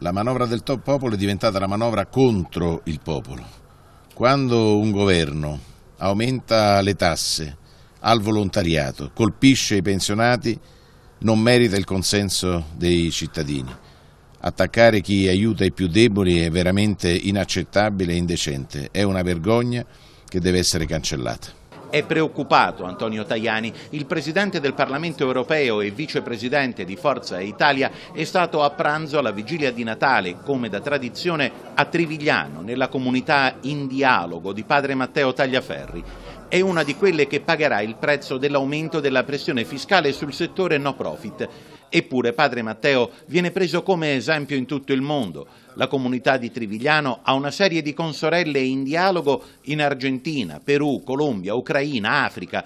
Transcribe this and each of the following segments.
La manovra del top popolo è diventata la manovra contro il popolo. Quando un governo aumenta le tasse al volontariato, colpisce i pensionati, non merita il consenso dei cittadini. Attaccare chi aiuta i più deboli è veramente inaccettabile e indecente, è una vergogna che deve essere cancellata. È preoccupato Antonio Tajani, il presidente del Parlamento europeo e vicepresidente di Forza Italia è stato a pranzo alla vigilia di Natale, come da tradizione, a Trivigliano, nella comunità in dialogo di padre Matteo Tagliaferri è una di quelle che pagherà il prezzo dell'aumento della pressione fiscale sul settore no profit. Eppure padre Matteo viene preso come esempio in tutto il mondo. La comunità di Trivigliano ha una serie di consorelle in dialogo in Argentina, Perù, Colombia, Ucraina, Africa.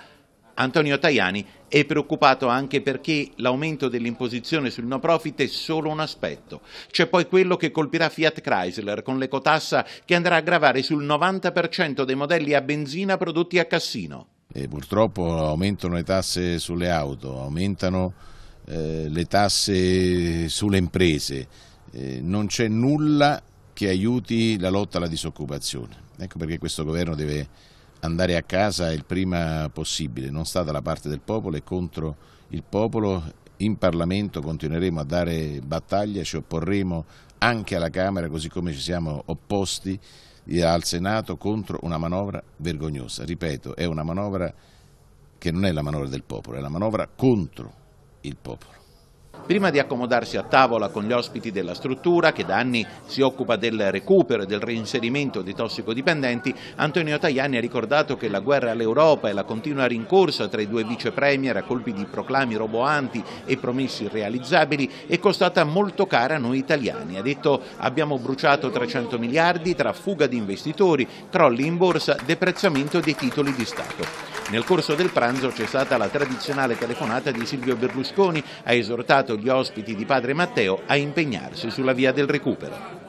Antonio Tajani è preoccupato anche perché l'aumento dell'imposizione sul no profit è solo un aspetto. C'è poi quello che colpirà Fiat Chrysler con l'ecotassa che andrà a gravare sul 90% dei modelli a benzina prodotti a Cassino. E purtroppo aumentano le tasse sulle auto, aumentano eh, le tasse sulle imprese, eh, non c'è nulla che aiuti la lotta alla disoccupazione. Ecco perché questo governo deve andare a casa il prima possibile, non sta dalla parte del popolo e contro il popolo. In Parlamento continueremo a dare battaglia, ci opporremo anche alla Camera, così come ci siamo opposti eh, al Senato contro una manovra vergognosa. Ripeto, è una manovra che non è la manovra del popolo, è la manovra contro il popolo il popolo. Prima di accomodarsi a tavola con gli ospiti della struttura, che da anni si occupa del recupero e del reinserimento dei tossicodipendenti, Antonio Tajani ha ricordato che la guerra all'Europa e la continua rincorsa tra i due vicepremier a colpi di proclami roboanti e promessi irrealizzabili è costata molto cara a noi italiani. Ha detto abbiamo bruciato 300 miliardi tra fuga di investitori, crolli in borsa, deprezzamento dei titoli di Stato. Nel corso del pranzo c'è stata la tradizionale telefonata di Silvio Berlusconi, ha esortato gli ospiti di padre Matteo a impegnarsi sulla via del recupero.